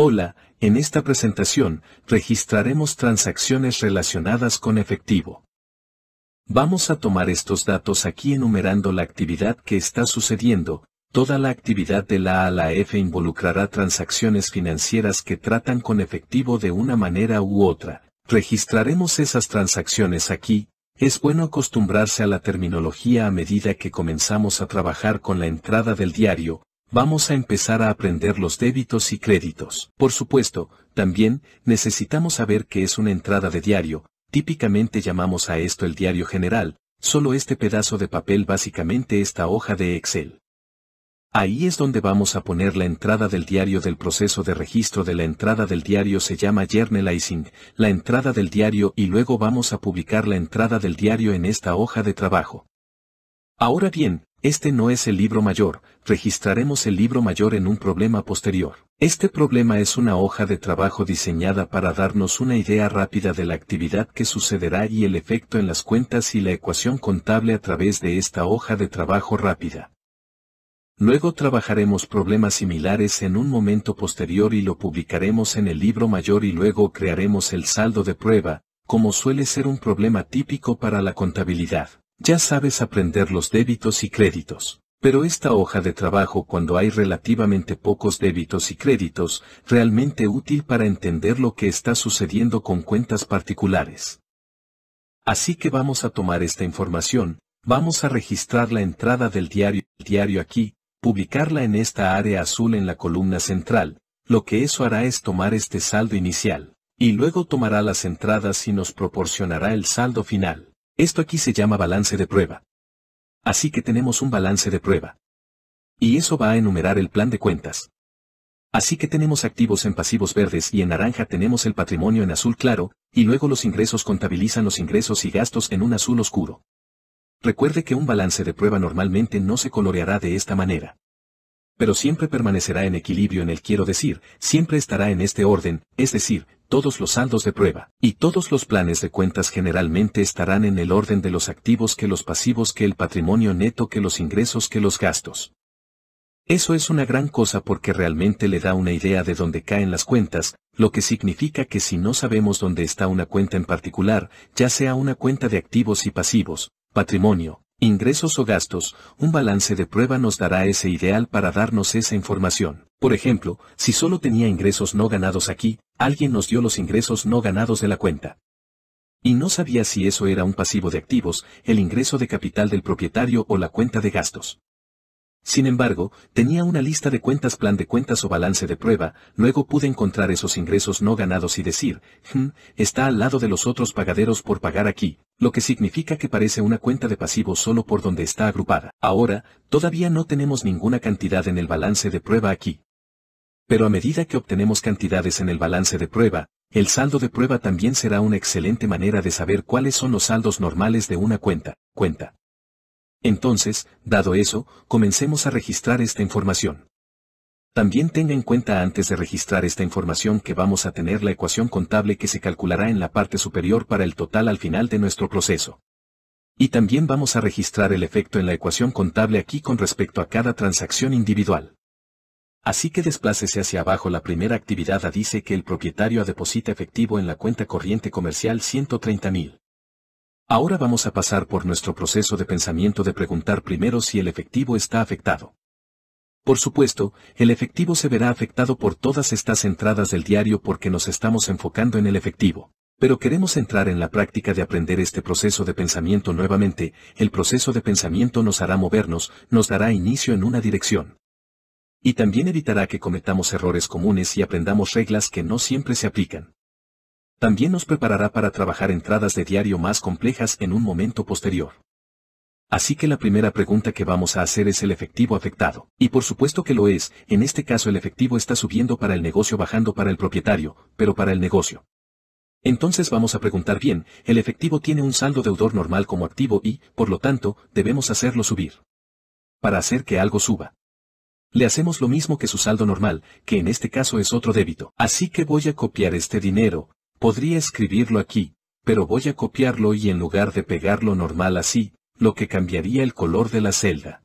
Hola, en esta presentación, registraremos transacciones relacionadas con efectivo. Vamos a tomar estos datos aquí enumerando la actividad que está sucediendo, toda la actividad de la A a la F involucrará transacciones financieras que tratan con efectivo de una manera u otra, registraremos esas transacciones aquí, es bueno acostumbrarse a la terminología a medida que comenzamos a trabajar con la entrada del diario, vamos a empezar a aprender los débitos y créditos. Por supuesto, también necesitamos saber qué es una entrada de diario, típicamente llamamos a esto el diario general, solo este pedazo de papel básicamente esta hoja de Excel. Ahí es donde vamos a poner la entrada del diario del proceso de registro de la entrada del diario se llama journalizing, la entrada del diario y luego vamos a publicar la entrada del diario en esta hoja de trabajo. Ahora bien, este no es el libro mayor, registraremos el libro mayor en un problema posterior. Este problema es una hoja de trabajo diseñada para darnos una idea rápida de la actividad que sucederá y el efecto en las cuentas y la ecuación contable a través de esta hoja de trabajo rápida. Luego trabajaremos problemas similares en un momento posterior y lo publicaremos en el libro mayor y luego crearemos el saldo de prueba, como suele ser un problema típico para la contabilidad. Ya sabes aprender los débitos y créditos. Pero esta hoja de trabajo cuando hay relativamente pocos débitos y créditos, realmente útil para entender lo que está sucediendo con cuentas particulares. Así que vamos a tomar esta información, vamos a registrar la entrada del diario, el diario aquí, publicarla en esta área azul en la columna central, lo que eso hará es tomar este saldo inicial, y luego tomará las entradas y nos proporcionará el saldo final. Esto aquí se llama balance de prueba. Así que tenemos un balance de prueba. Y eso va a enumerar el plan de cuentas. Así que tenemos activos en pasivos verdes y en naranja tenemos el patrimonio en azul claro, y luego los ingresos contabilizan los ingresos y gastos en un azul oscuro. Recuerde que un balance de prueba normalmente no se coloreará de esta manera. Pero siempre permanecerá en equilibrio en el quiero decir, siempre estará en este orden, es decir, todos los saldos de prueba, y todos los planes de cuentas generalmente estarán en el orden de los activos que los pasivos que el patrimonio neto que los ingresos que los gastos. Eso es una gran cosa porque realmente le da una idea de dónde caen las cuentas, lo que significa que si no sabemos dónde está una cuenta en particular, ya sea una cuenta de activos y pasivos, patrimonio, Ingresos o gastos, un balance de prueba nos dará ese ideal para darnos esa información. Por ejemplo, si solo tenía ingresos no ganados aquí, alguien nos dio los ingresos no ganados de la cuenta. Y no sabía si eso era un pasivo de activos, el ingreso de capital del propietario o la cuenta de gastos. Sin embargo, tenía una lista de cuentas plan de cuentas o balance de prueba, luego pude encontrar esos ingresos no ganados y decir, hmm, está al lado de los otros pagaderos por pagar aquí, lo que significa que parece una cuenta de pasivo solo por donde está agrupada. Ahora, todavía no tenemos ninguna cantidad en el balance de prueba aquí. Pero a medida que obtenemos cantidades en el balance de prueba, el saldo de prueba también será una excelente manera de saber cuáles son los saldos normales de una cuenta. Cuenta. Entonces, dado eso, comencemos a registrar esta información. También tenga en cuenta antes de registrar esta información que vamos a tener la ecuación contable que se calculará en la parte superior para el total al final de nuestro proceso. Y también vamos a registrar el efecto en la ecuación contable aquí con respecto a cada transacción individual. Así que desplácese hacia abajo la primera actividad a dice que el propietario deposita efectivo en la cuenta corriente comercial 130.000. Ahora vamos a pasar por nuestro proceso de pensamiento de preguntar primero si el efectivo está afectado. Por supuesto, el efectivo se verá afectado por todas estas entradas del diario porque nos estamos enfocando en el efectivo. Pero queremos entrar en la práctica de aprender este proceso de pensamiento nuevamente, el proceso de pensamiento nos hará movernos, nos dará inicio en una dirección. Y también evitará que cometamos errores comunes y aprendamos reglas que no siempre se aplican. También nos preparará para trabajar entradas de diario más complejas en un momento posterior. Así que la primera pregunta que vamos a hacer es el efectivo afectado. Y por supuesto que lo es, en este caso el efectivo está subiendo para el negocio bajando para el propietario, pero para el negocio. Entonces vamos a preguntar bien, el efectivo tiene un saldo deudor normal como activo y, por lo tanto, debemos hacerlo subir. Para hacer que algo suba. Le hacemos lo mismo que su saldo normal, que en este caso es otro débito. Así que voy a copiar este dinero, Podría escribirlo aquí, pero voy a copiarlo y en lugar de pegarlo normal así, lo que cambiaría el color de la celda.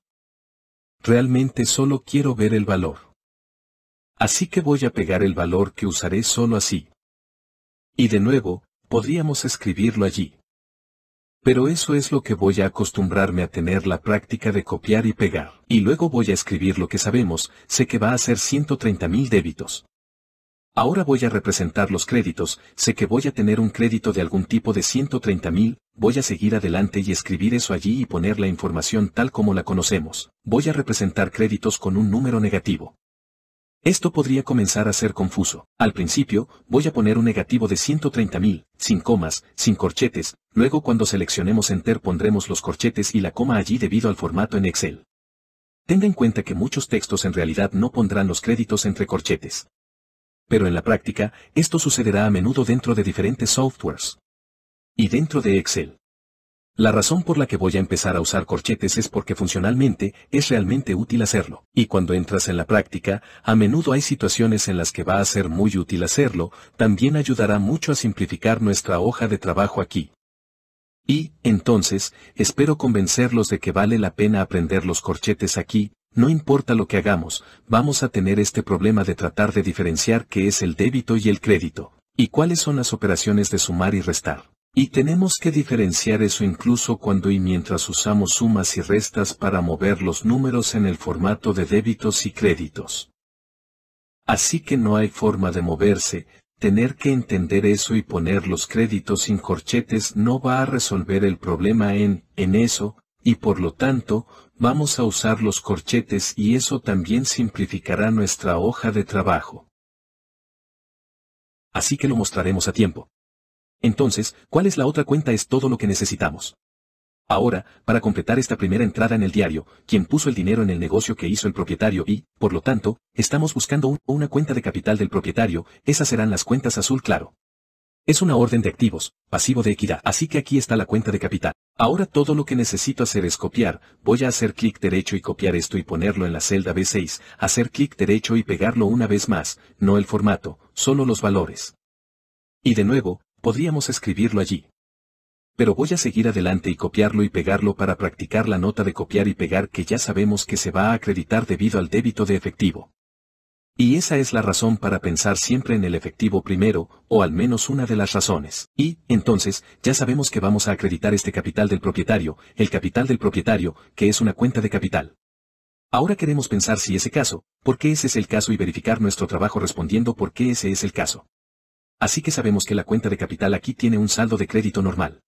Realmente solo quiero ver el valor. Así que voy a pegar el valor que usaré solo así. Y de nuevo, podríamos escribirlo allí. Pero eso es lo que voy a acostumbrarme a tener la práctica de copiar y pegar. Y luego voy a escribir lo que sabemos, sé que va a ser 130.000 débitos. Ahora voy a representar los créditos, sé que voy a tener un crédito de algún tipo de 130.000, voy a seguir adelante y escribir eso allí y poner la información tal como la conocemos. Voy a representar créditos con un número negativo. Esto podría comenzar a ser confuso. Al principio, voy a poner un negativo de 130.000, sin comas, sin corchetes, luego cuando seleccionemos Enter pondremos los corchetes y la coma allí debido al formato en Excel. Tenga en cuenta que muchos textos en realidad no pondrán los créditos entre corchetes pero en la práctica, esto sucederá a menudo dentro de diferentes softwares. Y dentro de Excel. La razón por la que voy a empezar a usar corchetes es porque funcionalmente es realmente útil hacerlo. Y cuando entras en la práctica, a menudo hay situaciones en las que va a ser muy útil hacerlo, también ayudará mucho a simplificar nuestra hoja de trabajo aquí. Y, entonces, espero convencerlos de que vale la pena aprender los corchetes aquí, no importa lo que hagamos, vamos a tener este problema de tratar de diferenciar qué es el débito y el crédito, y cuáles son las operaciones de sumar y restar. Y tenemos que diferenciar eso incluso cuando y mientras usamos sumas y restas para mover los números en el formato de débitos y créditos. Así que no hay forma de moverse, tener que entender eso y poner los créditos sin corchetes no va a resolver el problema en, en eso, y por lo tanto, vamos a usar los corchetes y eso también simplificará nuestra hoja de trabajo. Así que lo mostraremos a tiempo. Entonces, ¿cuál es la otra cuenta? Es todo lo que necesitamos. Ahora, para completar esta primera entrada en el diario, quien puso el dinero en el negocio que hizo el propietario y, por lo tanto, estamos buscando una cuenta de capital del propietario, esas serán las cuentas azul claro. Es una orden de activos, pasivo de equidad, así que aquí está la cuenta de capital. Ahora todo lo que necesito hacer es copiar, voy a hacer clic derecho y copiar esto y ponerlo en la celda B6, hacer clic derecho y pegarlo una vez más, no el formato, solo los valores. Y de nuevo, podríamos escribirlo allí. Pero voy a seguir adelante y copiarlo y pegarlo para practicar la nota de copiar y pegar que ya sabemos que se va a acreditar debido al débito de efectivo. Y esa es la razón para pensar siempre en el efectivo primero, o al menos una de las razones. Y, entonces, ya sabemos que vamos a acreditar este capital del propietario, el capital del propietario, que es una cuenta de capital. Ahora queremos pensar si ese caso, por qué ese es el caso y verificar nuestro trabajo respondiendo por qué ese es el caso. Así que sabemos que la cuenta de capital aquí tiene un saldo de crédito normal.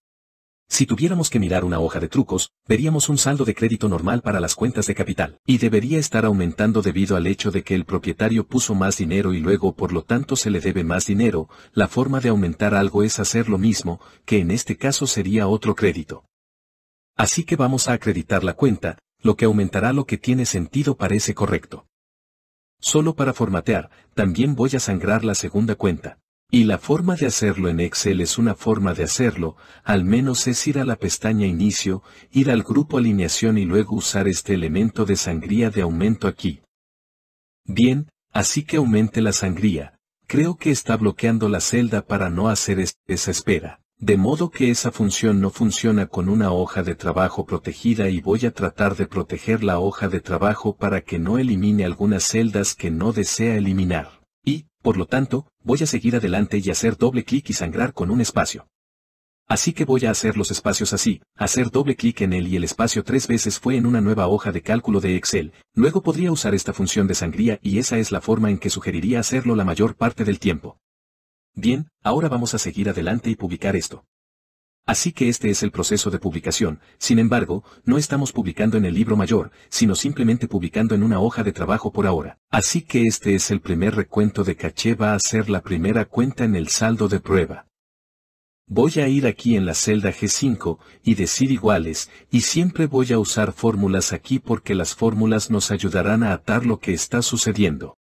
Si tuviéramos que mirar una hoja de trucos, veríamos un saldo de crédito normal para las cuentas de capital, y debería estar aumentando debido al hecho de que el propietario puso más dinero y luego por lo tanto se le debe más dinero, la forma de aumentar algo es hacer lo mismo, que en este caso sería otro crédito. Así que vamos a acreditar la cuenta, lo que aumentará lo que tiene sentido parece correcto. Solo para formatear, también voy a sangrar la segunda cuenta. Y la forma de hacerlo en Excel es una forma de hacerlo, al menos es ir a la pestaña Inicio, ir al grupo Alineación y luego usar este elemento de sangría de aumento aquí. Bien, así que aumente la sangría. Creo que está bloqueando la celda para no hacer esa espera. De modo que esa función no funciona con una hoja de trabajo protegida y voy a tratar de proteger la hoja de trabajo para que no elimine algunas celdas que no desea eliminar por lo tanto, voy a seguir adelante y hacer doble clic y sangrar con un espacio. Así que voy a hacer los espacios así, hacer doble clic en él y el espacio tres veces fue en una nueva hoja de cálculo de Excel, luego podría usar esta función de sangría y esa es la forma en que sugeriría hacerlo la mayor parte del tiempo. Bien, ahora vamos a seguir adelante y publicar esto. Así que este es el proceso de publicación, sin embargo, no estamos publicando en el libro mayor, sino simplemente publicando en una hoja de trabajo por ahora. Así que este es el primer recuento de caché va a ser la primera cuenta en el saldo de prueba. Voy a ir aquí en la celda G5 y decir iguales, y siempre voy a usar fórmulas aquí porque las fórmulas nos ayudarán a atar lo que está sucediendo.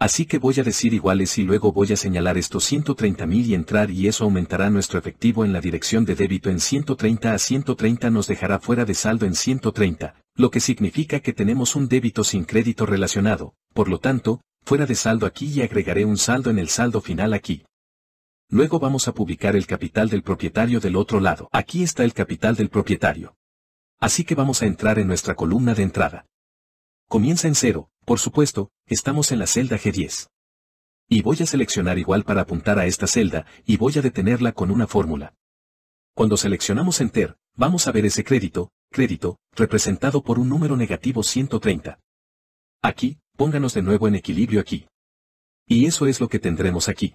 Así que voy a decir iguales y luego voy a señalar estos 130.000 y entrar y eso aumentará nuestro efectivo en la dirección de débito en 130 a 130 nos dejará fuera de saldo en 130, lo que significa que tenemos un débito sin crédito relacionado, por lo tanto, fuera de saldo aquí y agregaré un saldo en el saldo final aquí. Luego vamos a publicar el capital del propietario del otro lado. Aquí está el capital del propietario. Así que vamos a entrar en nuestra columna de entrada. Comienza en cero, por supuesto, Estamos en la celda G10. Y voy a seleccionar igual para apuntar a esta celda, y voy a detenerla con una fórmula. Cuando seleccionamos Enter, vamos a ver ese crédito, crédito, representado por un número negativo 130. Aquí, pónganos de nuevo en equilibrio aquí. Y eso es lo que tendremos aquí.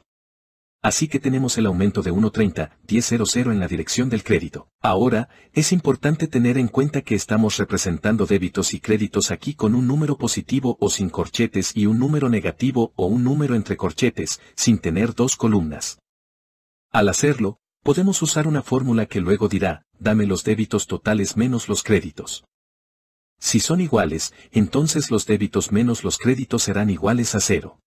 Así que tenemos el aumento de 1.30-10.00 en la dirección del crédito. Ahora, es importante tener en cuenta que estamos representando débitos y créditos aquí con un número positivo o sin corchetes y un número negativo o un número entre corchetes, sin tener dos columnas. Al hacerlo, podemos usar una fórmula que luego dirá, dame los débitos totales menos los créditos. Si son iguales, entonces los débitos menos los créditos serán iguales a cero.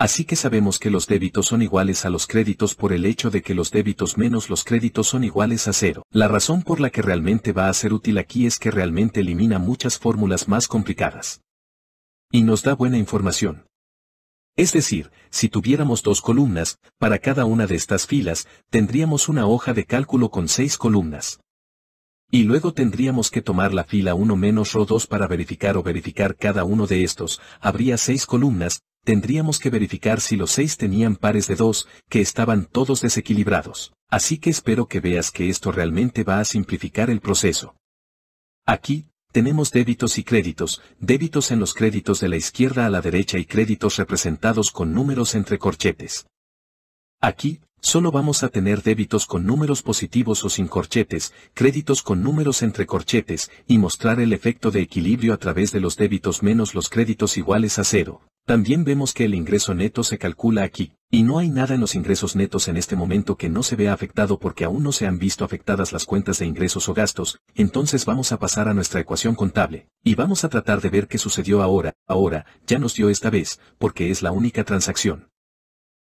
Así que sabemos que los débitos son iguales a los créditos por el hecho de que los débitos menos los créditos son iguales a cero. La razón por la que realmente va a ser útil aquí es que realmente elimina muchas fórmulas más complicadas. Y nos da buena información. Es decir, si tuviéramos dos columnas, para cada una de estas filas, tendríamos una hoja de cálculo con seis columnas. Y luego tendríamos que tomar la fila 1 menos RO2 para verificar o verificar cada uno de estos, habría seis columnas, tendríamos que verificar si los seis tenían pares de dos, que estaban todos desequilibrados. Así que espero que veas que esto realmente va a simplificar el proceso. Aquí, tenemos débitos y créditos, débitos en los créditos de la izquierda a la derecha y créditos representados con números entre corchetes. Aquí, Solo vamos a tener débitos con números positivos o sin corchetes, créditos con números entre corchetes, y mostrar el efecto de equilibrio a través de los débitos menos los créditos iguales a cero. También vemos que el ingreso neto se calcula aquí, y no hay nada en los ingresos netos en este momento que no se vea afectado porque aún no se han visto afectadas las cuentas de ingresos o gastos, entonces vamos a pasar a nuestra ecuación contable, y vamos a tratar de ver qué sucedió ahora, ahora, ya nos dio esta vez, porque es la única transacción.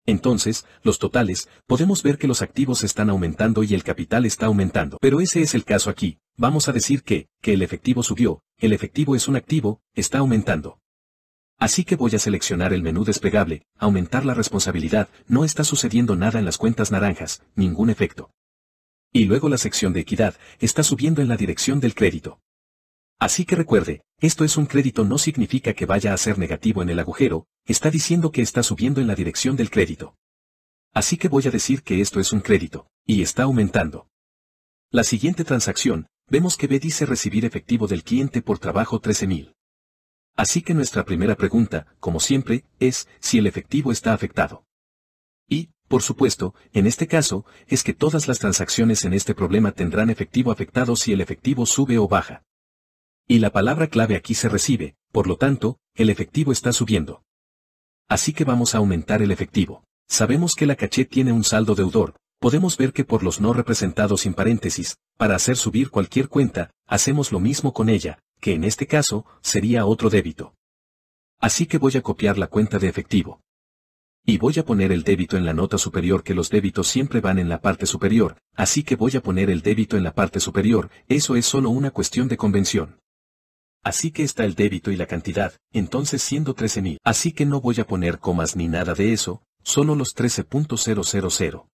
Entonces, los totales, podemos ver que los activos están aumentando y el capital está aumentando. Pero ese es el caso aquí. Vamos a decir que, que el efectivo subió, el efectivo es un activo, está aumentando. Así que voy a seleccionar el menú desplegable, aumentar la responsabilidad, no está sucediendo nada en las cuentas naranjas, ningún efecto. Y luego la sección de equidad, está subiendo en la dirección del crédito. Así que recuerde, esto es un crédito no significa que vaya a ser negativo en el agujero, está diciendo que está subiendo en la dirección del crédito. Así que voy a decir que esto es un crédito, y está aumentando. La siguiente transacción, vemos que B dice recibir efectivo del cliente por trabajo 13.000. Así que nuestra primera pregunta, como siempre, es si el efectivo está afectado. Y, por supuesto, en este caso, es que todas las transacciones en este problema tendrán efectivo afectado si el efectivo sube o baja. Y la palabra clave aquí se recibe, por lo tanto, el efectivo está subiendo. Así que vamos a aumentar el efectivo. Sabemos que la caché tiene un saldo deudor, podemos ver que por los no representados sin paréntesis, para hacer subir cualquier cuenta, hacemos lo mismo con ella, que en este caso, sería otro débito. Así que voy a copiar la cuenta de efectivo. Y voy a poner el débito en la nota superior que los débitos siempre van en la parte superior, así que voy a poner el débito en la parte superior, eso es solo una cuestión de convención. Así que está el débito y la cantidad, entonces siendo 13.000. Así que no voy a poner comas ni nada de eso, solo los 13.000.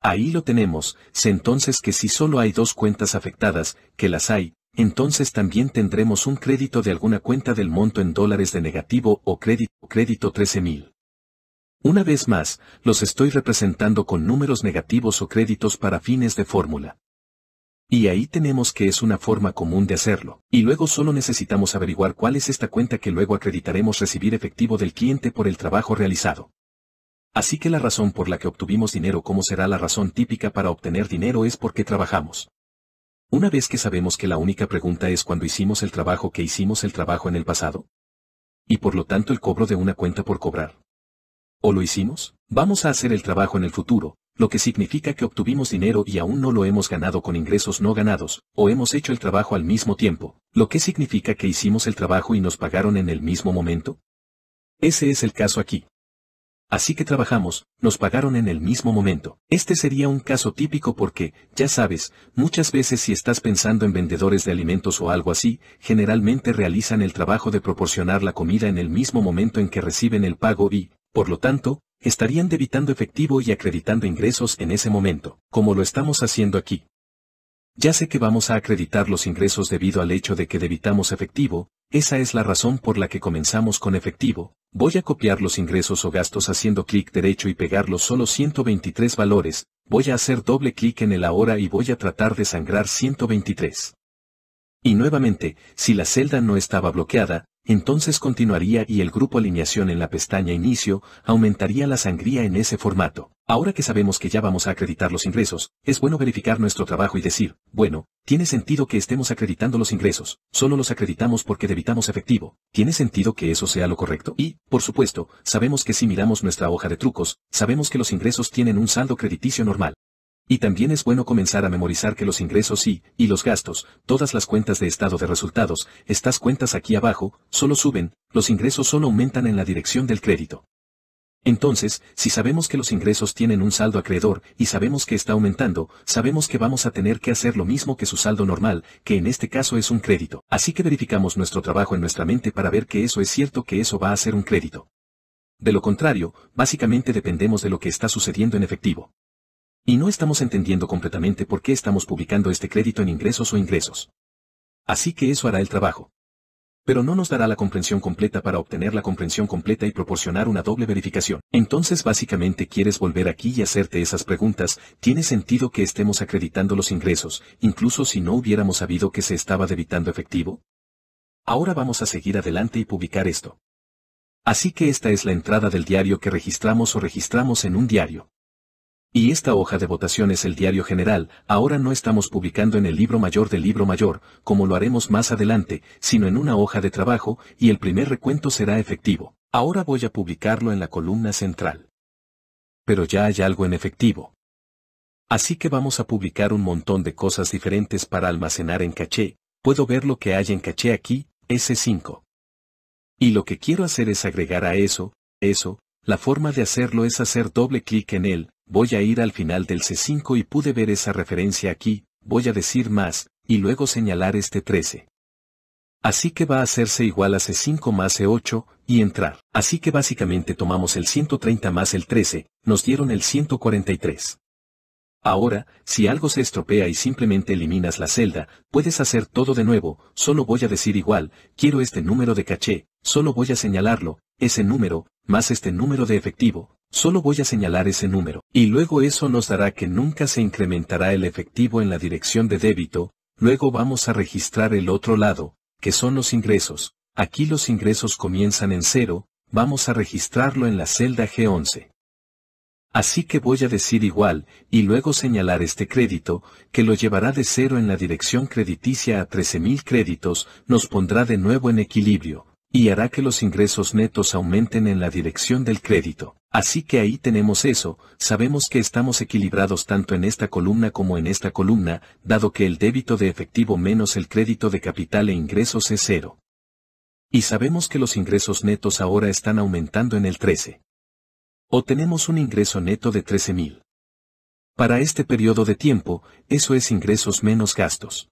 Ahí lo tenemos, sé entonces que si solo hay dos cuentas afectadas, que las hay, entonces también tendremos un crédito de alguna cuenta del monto en dólares de negativo o crédito, crédito 13.000. Una vez más, los estoy representando con números negativos o créditos para fines de fórmula. Y ahí tenemos que es una forma común de hacerlo, y luego solo necesitamos averiguar cuál es esta cuenta que luego acreditaremos recibir efectivo del cliente por el trabajo realizado. Así que la razón por la que obtuvimos dinero como será la razón típica para obtener dinero es porque trabajamos. Una vez que sabemos que la única pregunta es cuando hicimos el trabajo que hicimos el trabajo en el pasado. Y por lo tanto el cobro de una cuenta por cobrar. O lo hicimos, vamos a hacer el trabajo en el futuro, lo que significa que obtuvimos dinero y aún no lo hemos ganado con ingresos no ganados, o hemos hecho el trabajo al mismo tiempo, lo que significa que hicimos el trabajo y nos pagaron en el mismo momento. Ese es el caso aquí. Así que trabajamos, nos pagaron en el mismo momento. Este sería un caso típico porque, ya sabes, muchas veces si estás pensando en vendedores de alimentos o algo así, generalmente realizan el trabajo de proporcionar la comida en el mismo momento en que reciben el pago y, por lo tanto, estarían debitando efectivo y acreditando ingresos en ese momento, como lo estamos haciendo aquí. Ya sé que vamos a acreditar los ingresos debido al hecho de que debitamos efectivo, esa es la razón por la que comenzamos con efectivo, voy a copiar los ingresos o gastos haciendo clic derecho y pegar los solo 123 valores, voy a hacer doble clic en el ahora y voy a tratar de sangrar 123. Y nuevamente, si la celda no estaba bloqueada, entonces continuaría y el grupo alineación en la pestaña inicio aumentaría la sangría en ese formato. Ahora que sabemos que ya vamos a acreditar los ingresos, es bueno verificar nuestro trabajo y decir, bueno, tiene sentido que estemos acreditando los ingresos, solo los acreditamos porque debitamos efectivo, ¿tiene sentido que eso sea lo correcto? Y, por supuesto, sabemos que si miramos nuestra hoja de trucos, sabemos que los ingresos tienen un saldo crediticio normal. Y también es bueno comenzar a memorizar que los ingresos y, y los gastos, todas las cuentas de estado de resultados, estas cuentas aquí abajo, solo suben, los ingresos solo aumentan en la dirección del crédito. Entonces, si sabemos que los ingresos tienen un saldo acreedor y sabemos que está aumentando, sabemos que vamos a tener que hacer lo mismo que su saldo normal, que en este caso es un crédito. Así que verificamos nuestro trabajo en nuestra mente para ver que eso es cierto que eso va a ser un crédito. De lo contrario, básicamente dependemos de lo que está sucediendo en efectivo. Y no estamos entendiendo completamente por qué estamos publicando este crédito en ingresos o ingresos. Así que eso hará el trabajo. Pero no nos dará la comprensión completa para obtener la comprensión completa y proporcionar una doble verificación. Entonces básicamente quieres volver aquí y hacerte esas preguntas, ¿tiene sentido que estemos acreditando los ingresos, incluso si no hubiéramos sabido que se estaba debitando efectivo? Ahora vamos a seguir adelante y publicar esto. Así que esta es la entrada del diario que registramos o registramos en un diario. Y esta hoja de votación es el diario general, ahora no estamos publicando en el libro mayor del libro mayor, como lo haremos más adelante, sino en una hoja de trabajo, y el primer recuento será efectivo. Ahora voy a publicarlo en la columna central. Pero ya hay algo en efectivo. Así que vamos a publicar un montón de cosas diferentes para almacenar en caché, puedo ver lo que hay en caché aquí, S5. Y lo que quiero hacer es agregar a eso, eso, la forma de hacerlo es hacer doble clic en él, voy a ir al final del C5 y pude ver esa referencia aquí, voy a decir más, y luego señalar este 13. Así que va a hacerse igual a C5 más c 8 y entrar. Así que básicamente tomamos el 130 más el 13, nos dieron el 143. Ahora, si algo se estropea y simplemente eliminas la celda, puedes hacer todo de nuevo, solo voy a decir igual, quiero este número de caché, solo voy a señalarlo, ese número, más este número de efectivo, solo voy a señalar ese número, y luego eso nos dará que nunca se incrementará el efectivo en la dirección de débito, luego vamos a registrar el otro lado, que son los ingresos, aquí los ingresos comienzan en cero, vamos a registrarlo en la celda G11. Así que voy a decir igual, y luego señalar este crédito, que lo llevará de cero en la dirección crediticia a 13.000 créditos, nos pondrá de nuevo en equilibrio, y hará que los ingresos netos aumenten en la dirección del crédito. Así que ahí tenemos eso, sabemos que estamos equilibrados tanto en esta columna como en esta columna, dado que el débito de efectivo menos el crédito de capital e ingresos es cero. Y sabemos que los ingresos netos ahora están aumentando en el 13. O tenemos un ingreso neto de 13.000. Para este periodo de tiempo, eso es ingresos menos gastos.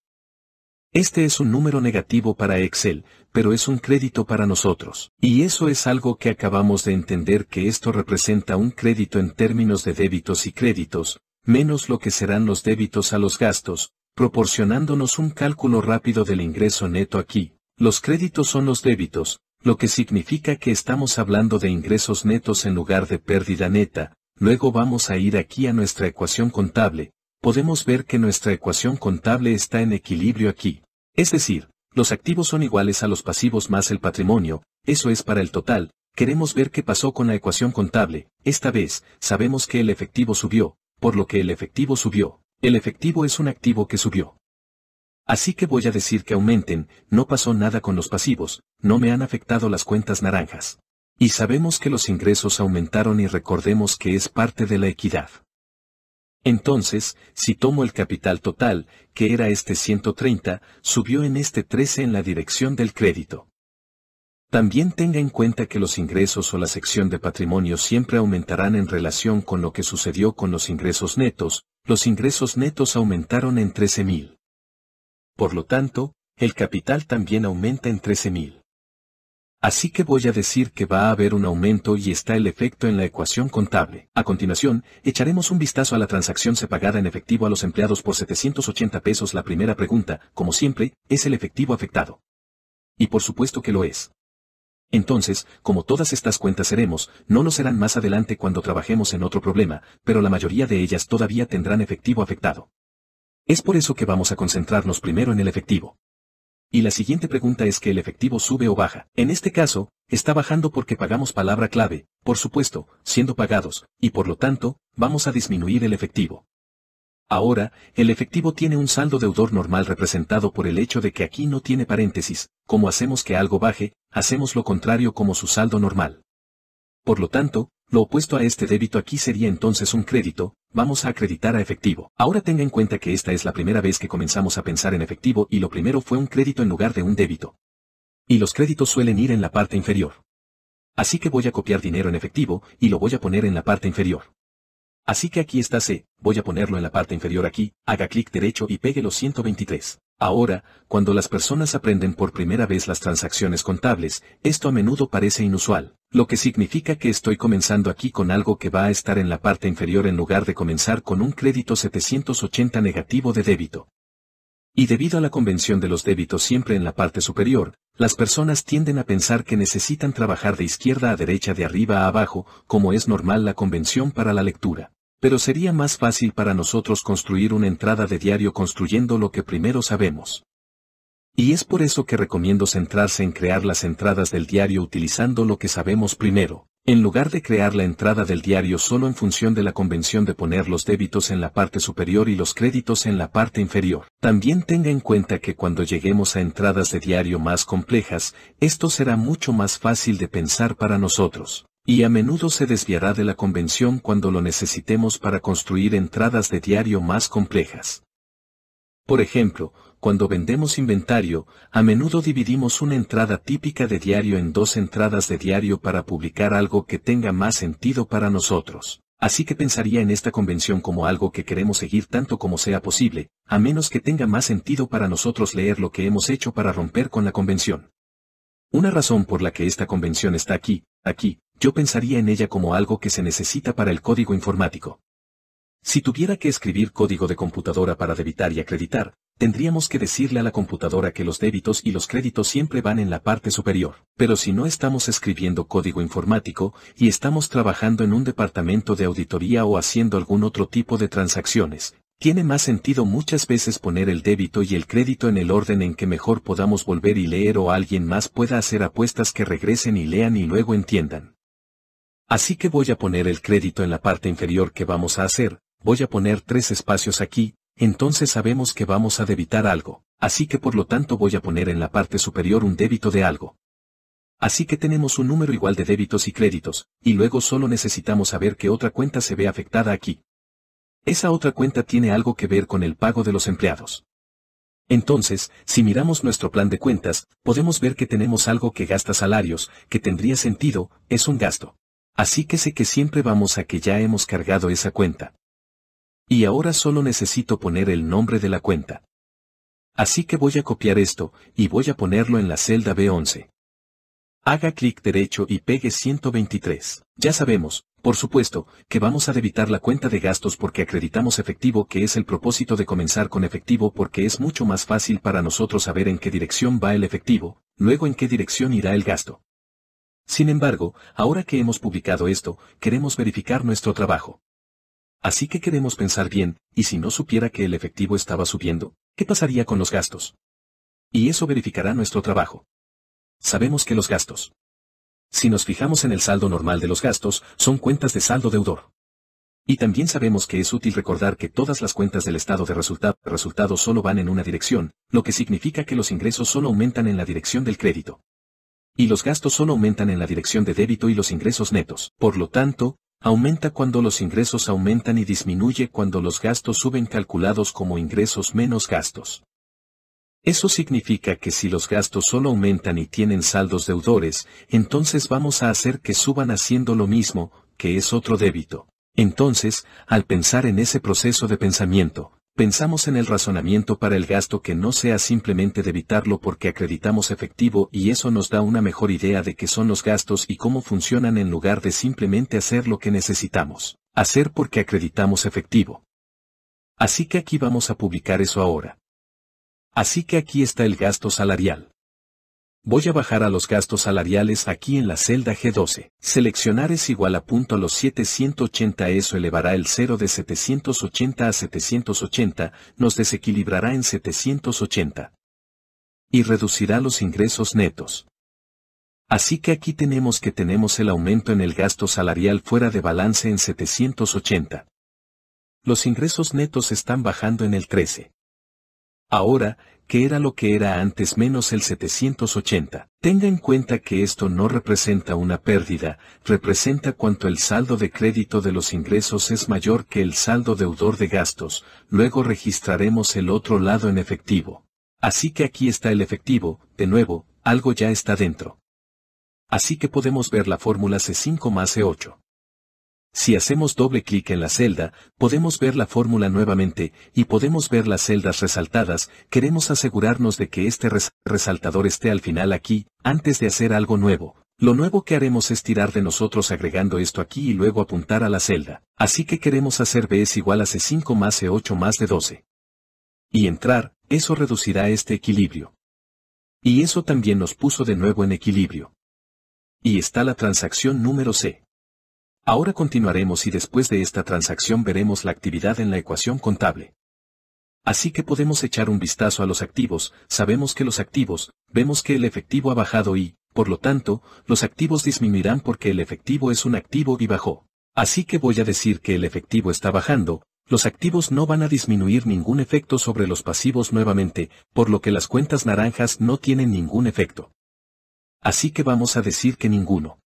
Este es un número negativo para Excel, pero es un crédito para nosotros. Y eso es algo que acabamos de entender que esto representa un crédito en términos de débitos y créditos, menos lo que serán los débitos a los gastos, proporcionándonos un cálculo rápido del ingreso neto aquí. Los créditos son los débitos, lo que significa que estamos hablando de ingresos netos en lugar de pérdida neta, luego vamos a ir aquí a nuestra ecuación contable, podemos ver que nuestra ecuación contable está en equilibrio aquí. Es decir, los activos son iguales a los pasivos más el patrimonio, eso es para el total, queremos ver qué pasó con la ecuación contable, esta vez, sabemos que el efectivo subió, por lo que el efectivo subió, el efectivo es un activo que subió. Así que voy a decir que aumenten, no pasó nada con los pasivos, no me han afectado las cuentas naranjas. Y sabemos que los ingresos aumentaron y recordemos que es parte de la equidad. Entonces, si tomo el capital total, que era este 130, subió en este 13 en la dirección del crédito. También tenga en cuenta que los ingresos o la sección de patrimonio siempre aumentarán en relación con lo que sucedió con los ingresos netos, los ingresos netos aumentaron en 13.000. Por lo tanto, el capital también aumenta en 13.000. Así que voy a decir que va a haber un aumento y está el efecto en la ecuación contable. A continuación, echaremos un vistazo a la transacción se pagada en efectivo a los empleados por 780 pesos. La primera pregunta, como siempre, es el efectivo afectado. Y por supuesto que lo es. Entonces, como todas estas cuentas seremos, no lo serán más adelante cuando trabajemos en otro problema, pero la mayoría de ellas todavía tendrán efectivo afectado. Es por eso que vamos a concentrarnos primero en el efectivo y la siguiente pregunta es que el efectivo sube o baja. En este caso, está bajando porque pagamos palabra clave, por supuesto, siendo pagados, y por lo tanto, vamos a disminuir el efectivo. Ahora, el efectivo tiene un saldo deudor normal representado por el hecho de que aquí no tiene paréntesis, como hacemos que algo baje, hacemos lo contrario como su saldo normal. Por lo tanto, lo opuesto a este débito aquí sería entonces un crédito, vamos a acreditar a efectivo. Ahora tenga en cuenta que esta es la primera vez que comenzamos a pensar en efectivo y lo primero fue un crédito en lugar de un débito. Y los créditos suelen ir en la parte inferior. Así que voy a copiar dinero en efectivo y lo voy a poner en la parte inferior. Así que aquí está C, voy a ponerlo en la parte inferior aquí, haga clic derecho y pegue los 123. Ahora, cuando las personas aprenden por primera vez las transacciones contables, esto a menudo parece inusual, lo que significa que estoy comenzando aquí con algo que va a estar en la parte inferior en lugar de comenzar con un crédito 780 negativo de débito. Y debido a la convención de los débitos siempre en la parte superior, las personas tienden a pensar que necesitan trabajar de izquierda a derecha de arriba a abajo, como es normal la convención para la lectura pero sería más fácil para nosotros construir una entrada de diario construyendo lo que primero sabemos. Y es por eso que recomiendo centrarse en crear las entradas del diario utilizando lo que sabemos primero, en lugar de crear la entrada del diario solo en función de la convención de poner los débitos en la parte superior y los créditos en la parte inferior. También tenga en cuenta que cuando lleguemos a entradas de diario más complejas, esto será mucho más fácil de pensar para nosotros y a menudo se desviará de la convención cuando lo necesitemos para construir entradas de diario más complejas. Por ejemplo, cuando vendemos inventario, a menudo dividimos una entrada típica de diario en dos entradas de diario para publicar algo que tenga más sentido para nosotros. Así que pensaría en esta convención como algo que queremos seguir tanto como sea posible, a menos que tenga más sentido para nosotros leer lo que hemos hecho para romper con la convención. Una razón por la que esta convención está aquí, aquí, yo pensaría en ella como algo que se necesita para el código informático. Si tuviera que escribir código de computadora para debitar y acreditar, tendríamos que decirle a la computadora que los débitos y los créditos siempre van en la parte superior. Pero si no estamos escribiendo código informático y estamos trabajando en un departamento de auditoría o haciendo algún otro tipo de transacciones, tiene más sentido muchas veces poner el débito y el crédito en el orden en que mejor podamos volver y leer o alguien más pueda hacer apuestas que regresen y lean y luego entiendan. Así que voy a poner el crédito en la parte inferior que vamos a hacer, voy a poner tres espacios aquí, entonces sabemos que vamos a debitar algo, así que por lo tanto voy a poner en la parte superior un débito de algo. Así que tenemos un número igual de débitos y créditos, y luego solo necesitamos saber que otra cuenta se ve afectada aquí. Esa otra cuenta tiene algo que ver con el pago de los empleados. Entonces, si miramos nuestro plan de cuentas, podemos ver que tenemos algo que gasta salarios, que tendría sentido, es un gasto. Así que sé que siempre vamos a que ya hemos cargado esa cuenta. Y ahora solo necesito poner el nombre de la cuenta. Así que voy a copiar esto, y voy a ponerlo en la celda B11. Haga clic derecho y pegue 123. Ya sabemos, por supuesto, que vamos a debitar la cuenta de gastos porque acreditamos efectivo que es el propósito de comenzar con efectivo porque es mucho más fácil para nosotros saber en qué dirección va el efectivo, luego en qué dirección irá el gasto. Sin embargo, ahora que hemos publicado esto, queremos verificar nuestro trabajo. Así que queremos pensar bien, y si no supiera que el efectivo estaba subiendo, ¿qué pasaría con los gastos? Y eso verificará nuestro trabajo. Sabemos que los gastos. Si nos fijamos en el saldo normal de los gastos, son cuentas de saldo deudor. Y también sabemos que es útil recordar que todas las cuentas del estado de resultado solo van en una dirección, lo que significa que los ingresos solo aumentan en la dirección del crédito y los gastos solo aumentan en la dirección de débito y los ingresos netos. Por lo tanto, aumenta cuando los ingresos aumentan y disminuye cuando los gastos suben calculados como ingresos menos gastos. Eso significa que si los gastos solo aumentan y tienen saldos deudores, entonces vamos a hacer que suban haciendo lo mismo, que es otro débito. Entonces, al pensar en ese proceso de pensamiento, pensamos en el razonamiento para el gasto que no sea simplemente evitarlo porque acreditamos efectivo y eso nos da una mejor idea de qué son los gastos y cómo funcionan en lugar de simplemente hacer lo que necesitamos, hacer porque acreditamos efectivo. Así que aquí vamos a publicar eso ahora. Así que aquí está el gasto salarial voy a bajar a los gastos salariales aquí en la celda G12. Seleccionar es igual a punto a los 780 eso elevará el 0 de 780 a 780, nos desequilibrará en 780. Y reducirá los ingresos netos. Así que aquí tenemos que tenemos el aumento en el gasto salarial fuera de balance en 780. Los ingresos netos están bajando en el 13. Ahora, que era lo que era antes menos el 780. Tenga en cuenta que esto no representa una pérdida, representa cuanto el saldo de crédito de los ingresos es mayor que el saldo deudor de gastos, luego registraremos el otro lado en efectivo. Así que aquí está el efectivo, de nuevo, algo ya está dentro. Así que podemos ver la fórmula C5 más C8. Si hacemos doble clic en la celda, podemos ver la fórmula nuevamente, y podemos ver las celdas resaltadas, queremos asegurarnos de que este resaltador esté al final aquí, antes de hacer algo nuevo. Lo nuevo que haremos es tirar de nosotros agregando esto aquí y luego apuntar a la celda, así que queremos hacer B es igual a C5 más C8 más D12. Y entrar, eso reducirá este equilibrio. Y eso también nos puso de nuevo en equilibrio. Y está la transacción número C. Ahora continuaremos y después de esta transacción veremos la actividad en la ecuación contable. Así que podemos echar un vistazo a los activos, sabemos que los activos, vemos que el efectivo ha bajado y, por lo tanto, los activos disminuirán porque el efectivo es un activo y bajó. Así que voy a decir que el efectivo está bajando, los activos no van a disminuir ningún efecto sobre los pasivos nuevamente, por lo que las cuentas naranjas no tienen ningún efecto. Así que vamos a decir que ninguno.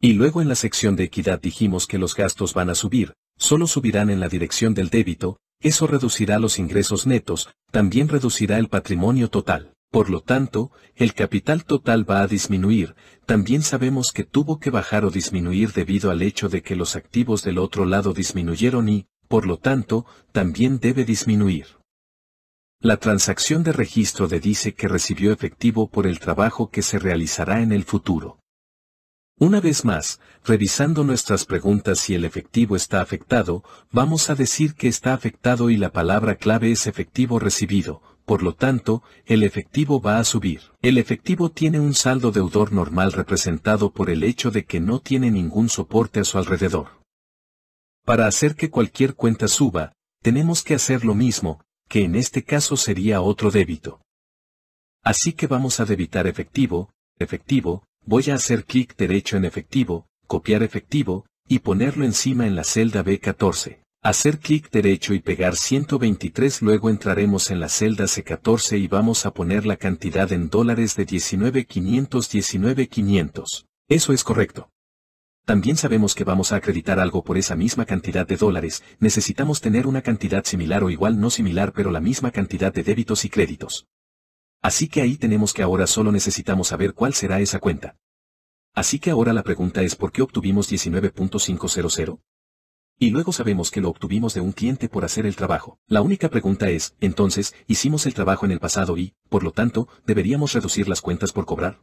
Y luego en la sección de equidad dijimos que los gastos van a subir, solo subirán en la dirección del débito, eso reducirá los ingresos netos, también reducirá el patrimonio total. Por lo tanto, el capital total va a disminuir, también sabemos que tuvo que bajar o disminuir debido al hecho de que los activos del otro lado disminuyeron y, por lo tanto, también debe disminuir. La transacción de registro de dice que recibió efectivo por el trabajo que se realizará en el futuro. Una vez más, revisando nuestras preguntas si el efectivo está afectado, vamos a decir que está afectado y la palabra clave es efectivo recibido, por lo tanto, el efectivo va a subir. El efectivo tiene un saldo deudor normal representado por el hecho de que no tiene ningún soporte a su alrededor. Para hacer que cualquier cuenta suba, tenemos que hacer lo mismo, que en este caso sería otro débito. Así que vamos a debitar efectivo, efectivo, voy a hacer clic derecho en efectivo, copiar efectivo, y ponerlo encima en la celda B14. Hacer clic derecho y pegar 123 luego entraremos en la celda C14 y vamos a poner la cantidad en dólares de 19,500 19,500. Eso es correcto. También sabemos que vamos a acreditar algo por esa misma cantidad de dólares, necesitamos tener una cantidad similar o igual no similar pero la misma cantidad de débitos y créditos. Así que ahí tenemos que ahora solo necesitamos saber cuál será esa cuenta. Así que ahora la pregunta es por qué obtuvimos 19.500. Y luego sabemos que lo obtuvimos de un cliente por hacer el trabajo. La única pregunta es, entonces, hicimos el trabajo en el pasado y, por lo tanto, deberíamos reducir las cuentas por cobrar.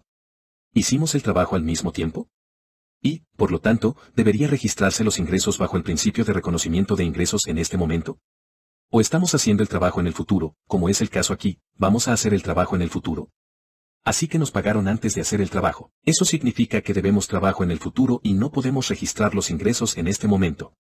¿Hicimos el trabajo al mismo tiempo? Y, por lo tanto, ¿debería registrarse los ingresos bajo el principio de reconocimiento de ingresos en este momento? O estamos haciendo el trabajo en el futuro, como es el caso aquí, vamos a hacer el trabajo en el futuro. Así que nos pagaron antes de hacer el trabajo. Eso significa que debemos trabajo en el futuro y no podemos registrar los ingresos en este momento.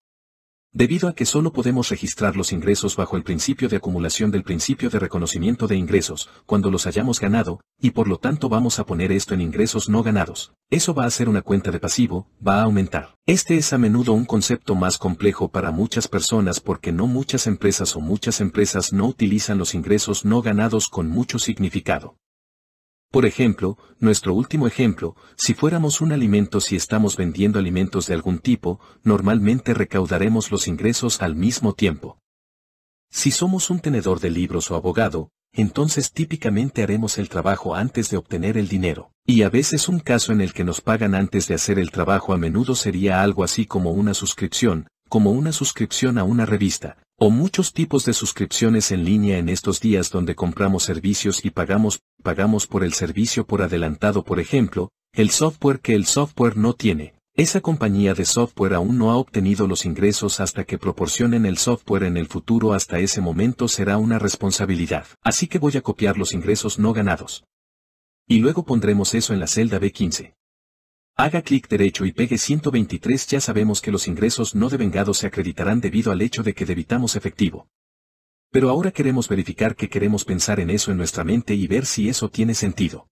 Debido a que solo podemos registrar los ingresos bajo el principio de acumulación del principio de reconocimiento de ingresos, cuando los hayamos ganado, y por lo tanto vamos a poner esto en ingresos no ganados. Eso va a ser una cuenta de pasivo, va a aumentar. Este es a menudo un concepto más complejo para muchas personas porque no muchas empresas o muchas empresas no utilizan los ingresos no ganados con mucho significado. Por ejemplo, nuestro último ejemplo, si fuéramos un alimento si estamos vendiendo alimentos de algún tipo, normalmente recaudaremos los ingresos al mismo tiempo. Si somos un tenedor de libros o abogado, entonces típicamente haremos el trabajo antes de obtener el dinero. Y a veces un caso en el que nos pagan antes de hacer el trabajo a menudo sería algo así como una suscripción, como una suscripción a una revista, o muchos tipos de suscripciones en línea en estos días donde compramos servicios y pagamos, pagamos por el servicio por adelantado, por ejemplo, el software que el software no tiene. Esa compañía de software aún no ha obtenido los ingresos hasta que proporcionen el software en el futuro hasta ese momento será una responsabilidad. Así que voy a copiar los ingresos no ganados. Y luego pondremos eso en la celda B15. Haga clic derecho y pegue 123 ya sabemos que los ingresos no devengados se acreditarán debido al hecho de que debitamos efectivo. Pero ahora queremos verificar que queremos pensar en eso en nuestra mente y ver si eso tiene sentido.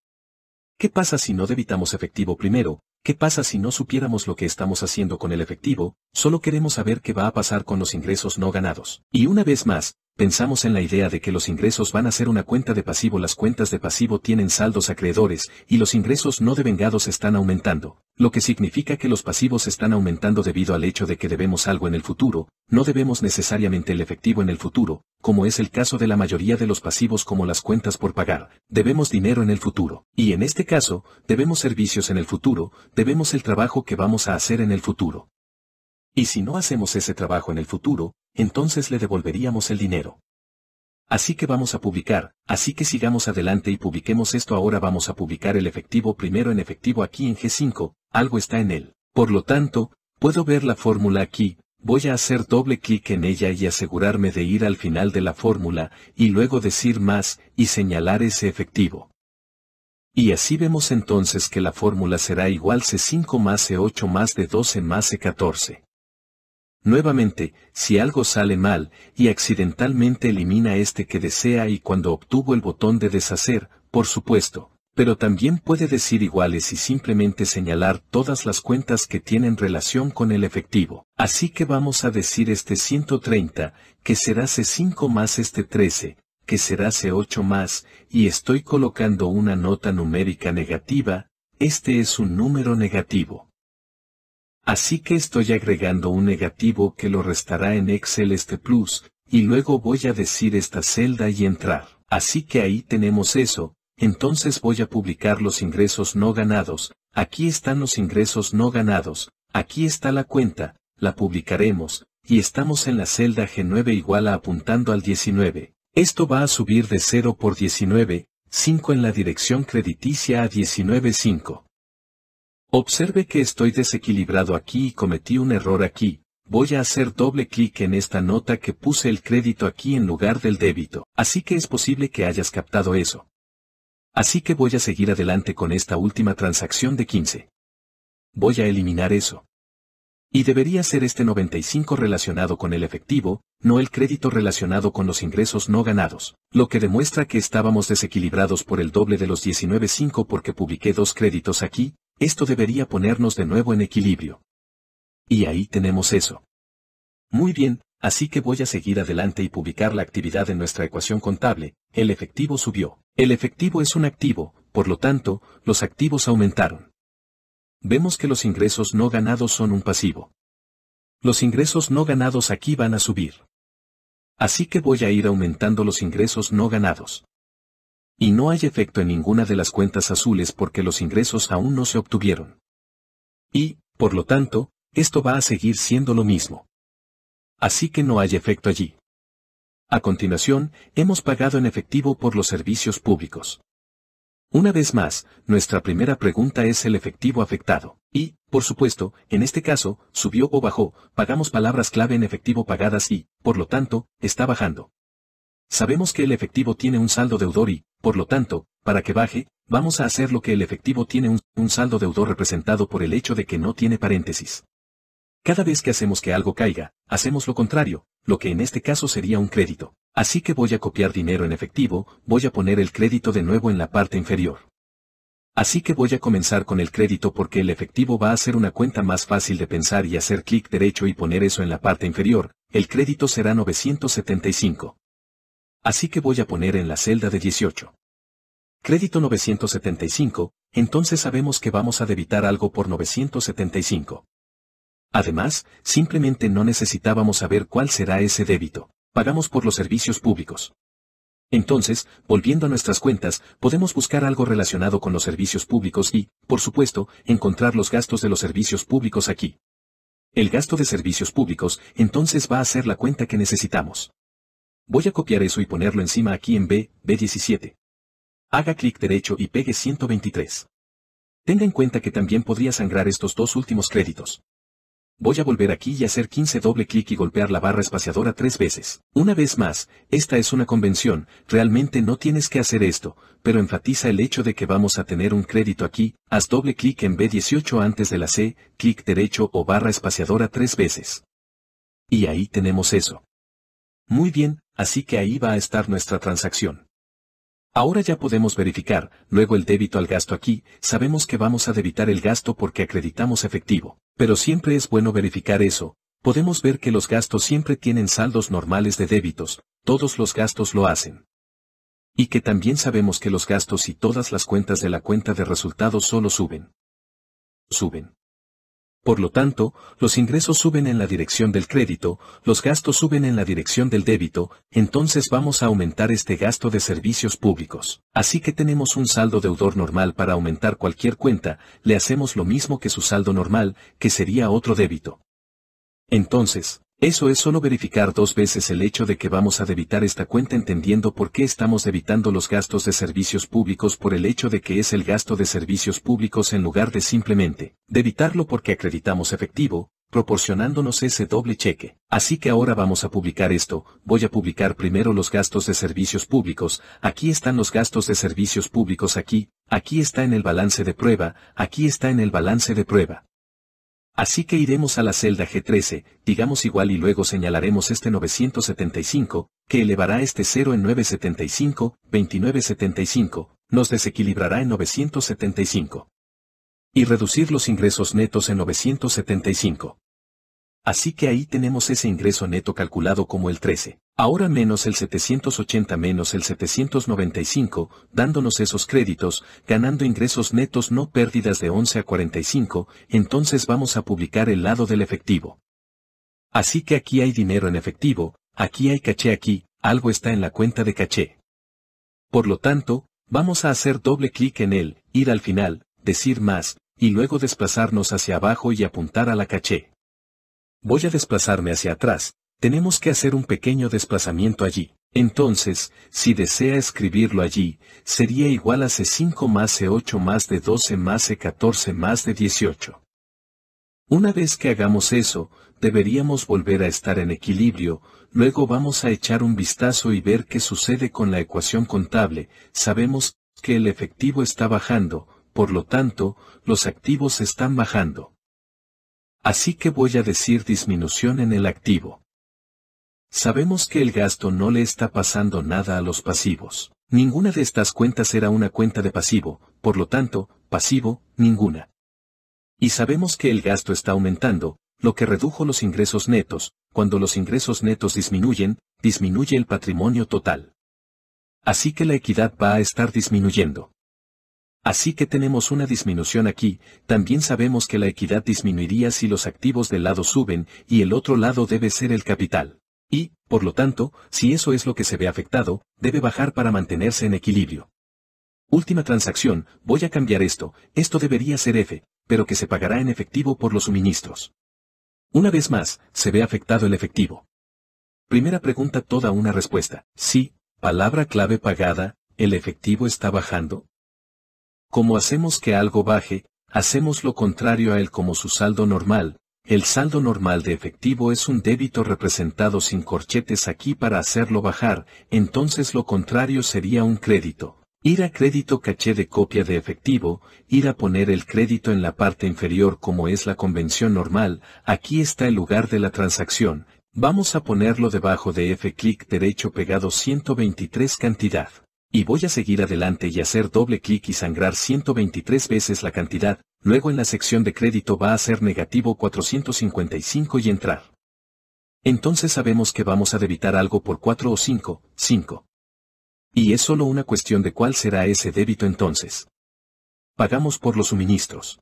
¿Qué pasa si no debitamos efectivo primero? ¿Qué pasa si no supiéramos lo que estamos haciendo con el efectivo? Solo queremos saber qué va a pasar con los ingresos no ganados. Y una vez más, Pensamos en la idea de que los ingresos van a ser una cuenta de pasivo. Las cuentas de pasivo tienen saldos acreedores y los ingresos no devengados están aumentando, lo que significa que los pasivos están aumentando debido al hecho de que debemos algo en el futuro, no debemos necesariamente el efectivo en el futuro, como es el caso de la mayoría de los pasivos como las cuentas por pagar, debemos dinero en el futuro, y en este caso, debemos servicios en el futuro, debemos el trabajo que vamos a hacer en el futuro. Y si no hacemos ese trabajo en el futuro, entonces le devolveríamos el dinero. Así que vamos a publicar, así que sigamos adelante y publiquemos esto ahora vamos a publicar el efectivo primero en efectivo aquí en G5, algo está en él. Por lo tanto, puedo ver la fórmula aquí, voy a hacer doble clic en ella y asegurarme de ir al final de la fórmula, y luego decir más, y señalar ese efectivo. Y así vemos entonces que la fórmula será igual C5 más C8 más D12 más C14. Nuevamente, si algo sale mal, y accidentalmente elimina este que desea y cuando obtuvo el botón de deshacer, por supuesto, pero también puede decir iguales y simplemente señalar todas las cuentas que tienen relación con el efectivo. Así que vamos a decir este 130, que será C5 más este 13, que será C8 más, y estoy colocando una nota numérica negativa, este es un número negativo. Así que estoy agregando un negativo que lo restará en Excel este plus, y luego voy a decir esta celda y entrar. Así que ahí tenemos eso, entonces voy a publicar los ingresos no ganados, aquí están los ingresos no ganados, aquí está la cuenta, la publicaremos, y estamos en la celda G9 igual a apuntando al 19. Esto va a subir de 0 por 19, 5 en la dirección crediticia a 19.5. Observe que estoy desequilibrado aquí y cometí un error aquí. Voy a hacer doble clic en esta nota que puse el crédito aquí en lugar del débito, así que es posible que hayas captado eso. Así que voy a seguir adelante con esta última transacción de 15. Voy a eliminar eso. Y debería ser este 95 relacionado con el efectivo, no el crédito relacionado con los ingresos no ganados, lo que demuestra que estábamos desequilibrados por el doble de los 19.5 porque publiqué dos créditos aquí, esto debería ponernos de nuevo en equilibrio. Y ahí tenemos eso. Muy bien, así que voy a seguir adelante y publicar la actividad en nuestra ecuación contable, el efectivo subió. El efectivo es un activo, por lo tanto, los activos aumentaron. Vemos que los ingresos no ganados son un pasivo. Los ingresos no ganados aquí van a subir. Así que voy a ir aumentando los ingresos no ganados. Y no hay efecto en ninguna de las cuentas azules porque los ingresos aún no se obtuvieron. Y, por lo tanto, esto va a seguir siendo lo mismo. Así que no hay efecto allí. A continuación, hemos pagado en efectivo por los servicios públicos. Una vez más, nuestra primera pregunta es el efectivo afectado. Y, por supuesto, en este caso, subió o bajó, pagamos palabras clave en efectivo pagadas y, por lo tanto, está bajando. Sabemos que el efectivo tiene un saldo deudor y, por lo tanto, para que baje, vamos a hacer lo que el efectivo tiene un, saldo deudor representado por el hecho de que no tiene paréntesis. Cada vez que hacemos que algo caiga, hacemos lo contrario, lo que en este caso sería un crédito. Así que voy a copiar dinero en efectivo, voy a poner el crédito de nuevo en la parte inferior. Así que voy a comenzar con el crédito porque el efectivo va a ser una cuenta más fácil de pensar y hacer clic derecho y poner eso en la parte inferior, el crédito será 975. Así que voy a poner en la celda de 18. Crédito 975, entonces sabemos que vamos a debitar algo por 975. Además, simplemente no necesitábamos saber cuál será ese débito. Pagamos por los servicios públicos. Entonces, volviendo a nuestras cuentas, podemos buscar algo relacionado con los servicios públicos y, por supuesto, encontrar los gastos de los servicios públicos aquí. El gasto de servicios públicos, entonces va a ser la cuenta que necesitamos. Voy a copiar eso y ponerlo encima aquí en B, B17. Haga clic derecho y pegue 123. Tenga en cuenta que también podría sangrar estos dos últimos créditos. Voy a volver aquí y hacer 15 doble clic y golpear la barra espaciadora tres veces. Una vez más, esta es una convención, realmente no tienes que hacer esto, pero enfatiza el hecho de que vamos a tener un crédito aquí, haz doble clic en B18 antes de la C, clic derecho o barra espaciadora tres veces. Y ahí tenemos eso. Muy bien, así que ahí va a estar nuestra transacción. Ahora ya podemos verificar, luego el débito al gasto aquí, sabemos que vamos a debitar el gasto porque acreditamos efectivo, pero siempre es bueno verificar eso, podemos ver que los gastos siempre tienen saldos normales de débitos, todos los gastos lo hacen. Y que también sabemos que los gastos y todas las cuentas de la cuenta de resultados solo suben. Suben. Por lo tanto, los ingresos suben en la dirección del crédito, los gastos suben en la dirección del débito, entonces vamos a aumentar este gasto de servicios públicos. Así que tenemos un saldo deudor normal para aumentar cualquier cuenta, le hacemos lo mismo que su saldo normal, que sería otro débito. Entonces, eso es solo verificar dos veces el hecho de que vamos a debitar esta cuenta entendiendo por qué estamos debitando los gastos de servicios públicos por el hecho de que es el gasto de servicios públicos en lugar de simplemente debitarlo porque acreditamos efectivo, proporcionándonos ese doble cheque. Así que ahora vamos a publicar esto, voy a publicar primero los gastos de servicios públicos, aquí están los gastos de servicios públicos aquí, aquí está en el balance de prueba, aquí está en el balance de prueba. Así que iremos a la celda G13, digamos igual y luego señalaremos este 975, que elevará este 0 en 975, 2975, nos desequilibrará en 975. Y reducir los ingresos netos en 975. Así que ahí tenemos ese ingreso neto calculado como el 13. Ahora menos el 780 menos el 795, dándonos esos créditos, ganando ingresos netos no pérdidas de 11 a 45, entonces vamos a publicar el lado del efectivo. Así que aquí hay dinero en efectivo, aquí hay caché aquí, algo está en la cuenta de caché. Por lo tanto, vamos a hacer doble clic en él, ir al final, decir más, y luego desplazarnos hacia abajo y apuntar a la caché voy a desplazarme hacia atrás, tenemos que hacer un pequeño desplazamiento allí. Entonces, si desea escribirlo allí, sería igual a C5 más C8 más de 12 más C14 más de 18 Una vez que hagamos eso, deberíamos volver a estar en equilibrio, luego vamos a echar un vistazo y ver qué sucede con la ecuación contable, sabemos que el efectivo está bajando, por lo tanto, los activos están bajando. Así que voy a decir disminución en el activo. Sabemos que el gasto no le está pasando nada a los pasivos. Ninguna de estas cuentas era una cuenta de pasivo, por lo tanto, pasivo, ninguna. Y sabemos que el gasto está aumentando, lo que redujo los ingresos netos, cuando los ingresos netos disminuyen, disminuye el patrimonio total. Así que la equidad va a estar disminuyendo. Así que tenemos una disminución aquí, también sabemos que la equidad disminuiría si los activos del lado suben y el otro lado debe ser el capital. Y, por lo tanto, si eso es lo que se ve afectado, debe bajar para mantenerse en equilibrio. Última transacción, voy a cambiar esto, esto debería ser F, pero que se pagará en efectivo por los suministros. Una vez más, se ve afectado el efectivo. Primera pregunta toda una respuesta, sí, palabra clave pagada, el efectivo está bajando, como hacemos que algo baje, hacemos lo contrario a él como su saldo normal. El saldo normal de efectivo es un débito representado sin corchetes aquí para hacerlo bajar, entonces lo contrario sería un crédito. Ir a crédito caché de copia de efectivo, ir a poner el crédito en la parte inferior como es la convención normal, aquí está el lugar de la transacción, vamos a ponerlo debajo de F clic derecho pegado 123 cantidad. Y voy a seguir adelante y hacer doble clic y sangrar 123 veces la cantidad, luego en la sección de crédito va a ser negativo 455 y entrar. Entonces sabemos que vamos a debitar algo por 4 o 5, 5. Y es solo una cuestión de cuál será ese débito entonces. Pagamos por los suministros.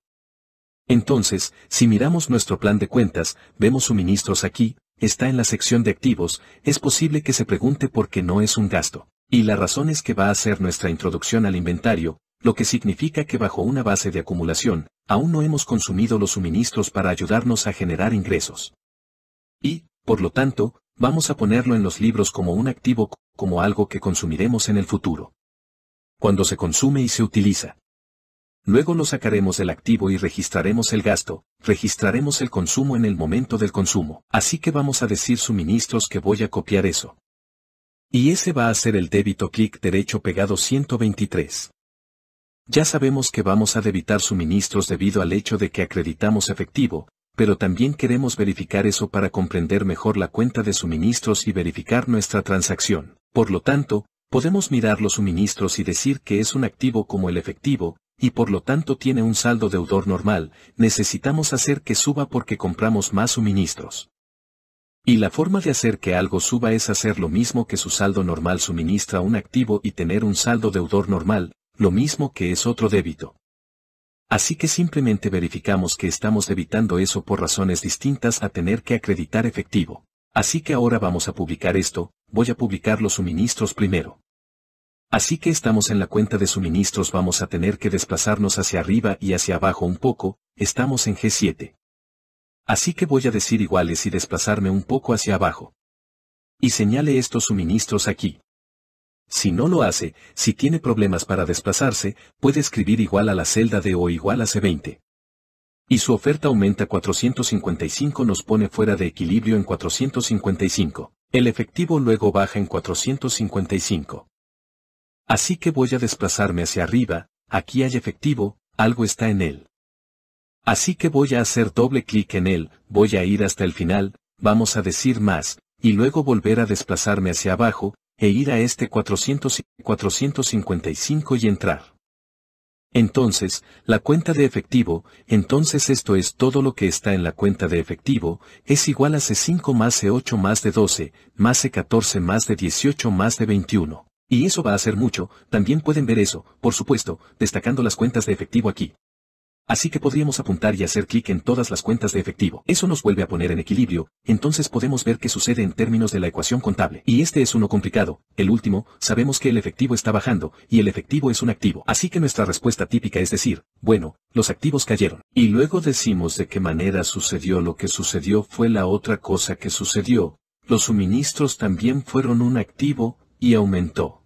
Entonces, si miramos nuestro plan de cuentas, vemos suministros aquí, está en la sección de activos, es posible que se pregunte por qué no es un gasto. Y la razón es que va a ser nuestra introducción al inventario, lo que significa que bajo una base de acumulación, aún no hemos consumido los suministros para ayudarnos a generar ingresos. Y, por lo tanto, vamos a ponerlo en los libros como un activo, como algo que consumiremos en el futuro. Cuando se consume y se utiliza. Luego lo sacaremos el activo y registraremos el gasto, registraremos el consumo en el momento del consumo. Así que vamos a decir suministros que voy a copiar eso. Y ese va a ser el débito clic derecho pegado 123. Ya sabemos que vamos a debitar suministros debido al hecho de que acreditamos efectivo, pero también queremos verificar eso para comprender mejor la cuenta de suministros y verificar nuestra transacción. Por lo tanto, podemos mirar los suministros y decir que es un activo como el efectivo, y por lo tanto tiene un saldo deudor normal, necesitamos hacer que suba porque compramos más suministros. Y la forma de hacer que algo suba es hacer lo mismo que su saldo normal suministra un activo y tener un saldo deudor normal, lo mismo que es otro débito. Así que simplemente verificamos que estamos debitando eso por razones distintas a tener que acreditar efectivo. Así que ahora vamos a publicar esto, voy a publicar los suministros primero. Así que estamos en la cuenta de suministros vamos a tener que desplazarnos hacia arriba y hacia abajo un poco, estamos en G7. Así que voy a decir iguales y desplazarme un poco hacia abajo. Y señale estos suministros aquí. Si no lo hace, si tiene problemas para desplazarse, puede escribir igual a la celda de O igual a C20. Y su oferta aumenta 455 nos pone fuera de equilibrio en 455. El efectivo luego baja en 455. Así que voy a desplazarme hacia arriba, aquí hay efectivo, algo está en él. Así que voy a hacer doble clic en él, voy a ir hasta el final, vamos a decir más, y luego volver a desplazarme hacia abajo, e ir a este 455 y entrar. Entonces, la cuenta de efectivo, entonces esto es todo lo que está en la cuenta de efectivo, es igual a C5 más C8 más de 12, más C14 más de 18 más de 21. Y eso va a ser mucho, también pueden ver eso, por supuesto, destacando las cuentas de efectivo aquí. Así que podríamos apuntar y hacer clic en todas las cuentas de efectivo. Eso nos vuelve a poner en equilibrio, entonces podemos ver qué sucede en términos de la ecuación contable. Y este es uno complicado, el último, sabemos que el efectivo está bajando, y el efectivo es un activo. Así que nuestra respuesta típica es decir, bueno, los activos cayeron. Y luego decimos de qué manera sucedió lo que sucedió fue la otra cosa que sucedió. Los suministros también fueron un activo, y aumentó.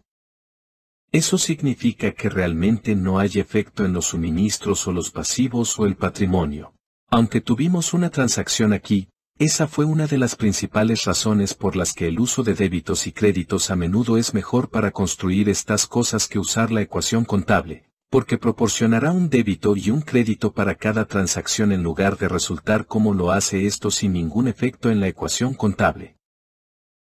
Eso significa que realmente no hay efecto en los suministros o los pasivos o el patrimonio. Aunque tuvimos una transacción aquí, esa fue una de las principales razones por las que el uso de débitos y créditos a menudo es mejor para construir estas cosas que usar la ecuación contable, porque proporcionará un débito y un crédito para cada transacción en lugar de resultar como lo hace esto sin ningún efecto en la ecuación contable.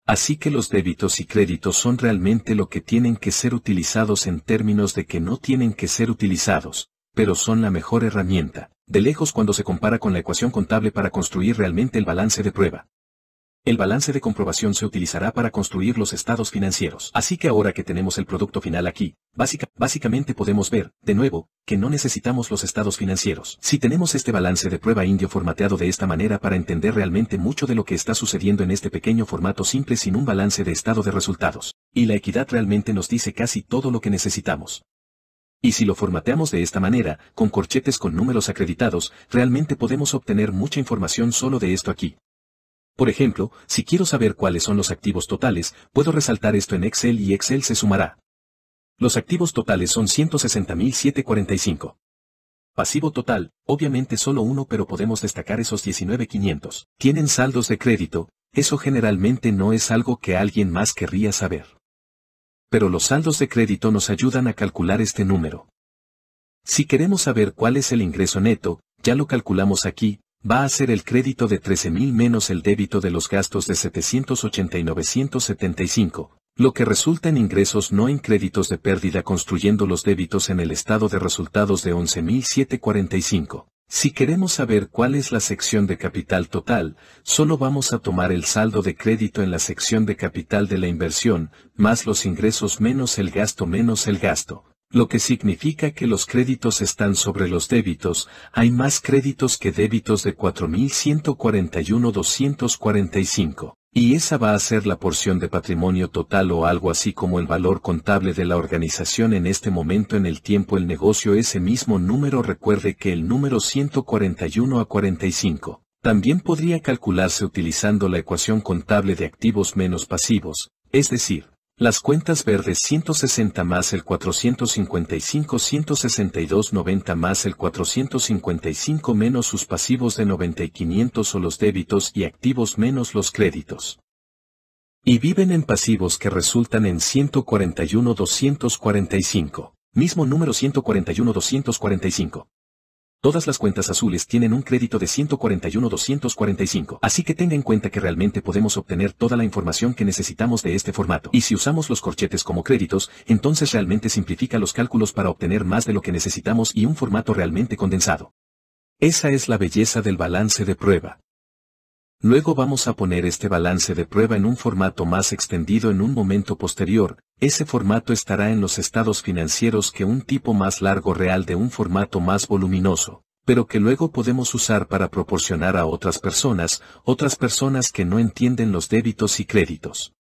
Así que los débitos y créditos son realmente lo que tienen que ser utilizados en términos de que no tienen que ser utilizados, pero son la mejor herramienta, de lejos cuando se compara con la ecuación contable para construir realmente el balance de prueba. El balance de comprobación se utilizará para construir los estados financieros. Así que ahora que tenemos el producto final aquí, básicamente podemos ver, de nuevo, que no necesitamos los estados financieros. Si tenemos este balance de prueba indio formateado de esta manera para entender realmente mucho de lo que está sucediendo en este pequeño formato simple sin un balance de estado de resultados. Y la equidad realmente nos dice casi todo lo que necesitamos. Y si lo formateamos de esta manera, con corchetes con números acreditados, realmente podemos obtener mucha información solo de esto aquí. Por ejemplo, si quiero saber cuáles son los activos totales, puedo resaltar esto en Excel y Excel se sumará. Los activos totales son 160.745. Pasivo total, obviamente solo uno pero podemos destacar esos 19.500. Tienen saldos de crédito, eso generalmente no es algo que alguien más querría saber. Pero los saldos de crédito nos ayudan a calcular este número. Si queremos saber cuál es el ingreso neto, ya lo calculamos aquí, va a ser el crédito de 13.000 menos el débito de los gastos de 789.75, lo que resulta en ingresos no en créditos de pérdida construyendo los débitos en el estado de resultados de 11.745. Si queremos saber cuál es la sección de capital total, solo vamos a tomar el saldo de crédito en la sección de capital de la inversión, más los ingresos menos el gasto menos el gasto, lo que significa que los créditos están sobre los débitos, hay más créditos que débitos de 4.141.245, y esa va a ser la porción de patrimonio total o algo así como el valor contable de la organización en este momento en el tiempo el negocio ese mismo número recuerde que el número 141 a 45. También podría calcularse utilizando la ecuación contable de activos menos pasivos, es decir, las cuentas verdes 160 más el 455 162 90 más el 455 menos sus pasivos de 90 500 o los débitos y activos menos los créditos. Y viven en pasivos que resultan en 141 245. Mismo número 141 245. Todas las cuentas azules tienen un crédito de 141-245, así que tenga en cuenta que realmente podemos obtener toda la información que necesitamos de este formato. Y si usamos los corchetes como créditos, entonces realmente simplifica los cálculos para obtener más de lo que necesitamos y un formato realmente condensado. Esa es la belleza del balance de prueba. Luego vamos a poner este balance de prueba en un formato más extendido en un momento posterior, ese formato estará en los estados financieros que un tipo más largo real de un formato más voluminoso, pero que luego podemos usar para proporcionar a otras personas, otras personas que no entienden los débitos y créditos.